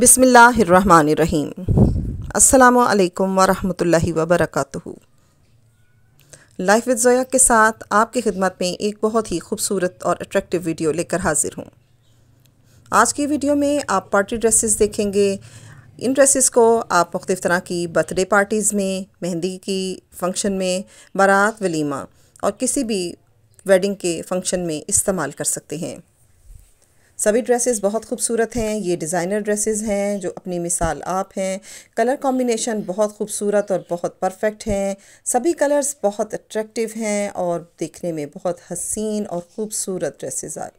बिसमीम अल्लाम वरहमतुल्लाहि वबरकatuh लाइफ विद ज़ोया के साथ आपकी खिदमत में एक बहुत ही खूबसूरत और अट्रैक्टिव वीडियो लेकर हाजिर हूँ आज की वीडियो में आप पार्टी ड्रेसेस देखेंगे इन ड्रेसेस को आप मुख्तफ तरह की बर्थडे पार्टीज़ में मेहंदी की फ़ंक्शन में बारात वलीमा और किसी भी वेडिंग के फंक्शन में इस्तेमाल कर सकते हैं सभी ड्रेसेस बहुत खूबसूरत हैं ये डिज़ाइनर ड्रेसेस हैं जो अपनी मिसाल आप हैं कलर कॉम्बिनेशन बहुत खूबसूरत और बहुत परफेक्ट हैं सभी कलर्स बहुत अट्रैक्टिव हैं और देखने में बहुत हसीन और ख़ूबसूरत ड्रेसेस आए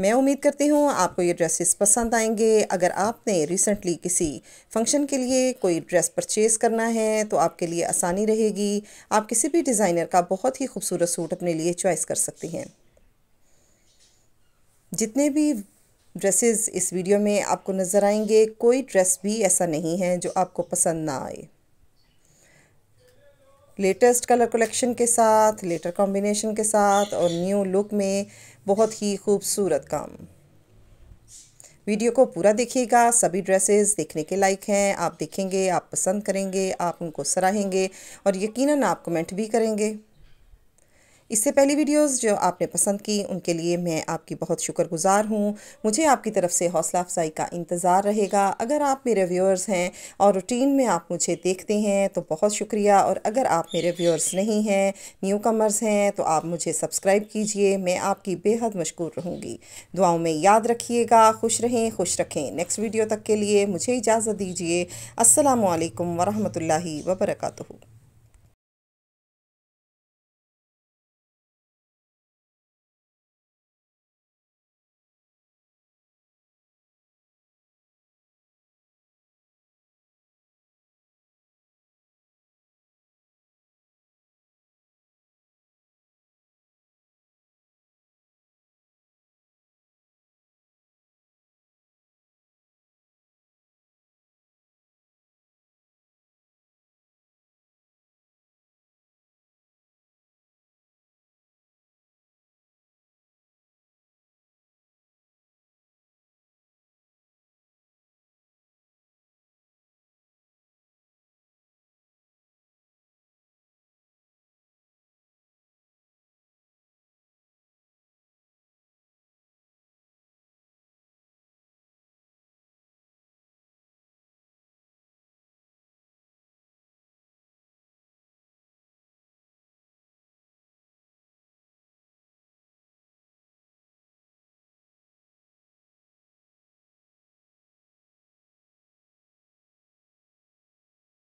मैं उम्मीद करती हूँ आपको ये ड्रेसेस पसंद आएंगे अगर आपने रिसेंटली किसी फंक्शन के लिए कोई ड्रेस परचेज़ करना है तो आपके लिए आसानी रहेगी आप किसी भी डिज़ाइनर का बहुत ही खूबसूरत सूट अपने लिए चॉइस कर सकती हैं जितने भी ड्रेसेस इस वीडियो में आपको नज़र आएंगे कोई ड्रेस भी ऐसा नहीं है जो आपको पसंद ना आए लेटेस्ट कलर कलेक्शन के साथ लेटर कॉम्बिनेशन के साथ और न्यू लुक में बहुत ही खूबसूरत काम वीडियो को पूरा देखिएगा सभी ड्रेसेस देखने के लायक हैं आप देखेंगे आप पसंद करेंगे आप उनको सराहेंगे और यकीनन आप कमेंट भी करेंगे इससे पहली वीडियोस जो आपने पसंद की उनके लिए मैं आपकी बहुत शुक्रगुजार हूँ मुझे आपकी तरफ से हौसला अफजाई का इंतज़ार रहेगा अगर आप मेरे व्यूअर्स हैं और रूटीन में आप मुझे देखते हैं तो बहुत शुक्रिया और अगर आप मेरे व्यूअर्स नहीं हैं न्यू कमर्स हैं तो आप मुझे सब्सक्राइब कीजिए मैं आपकी बेहद मशहूर रहूँगी दुआओं में याद रखिएगा खुश रहें खुश रखें नेक्स्ट वीडियो तक के लिए मुझे इजाज़त दीजिए असलकम वरहमल वबरकू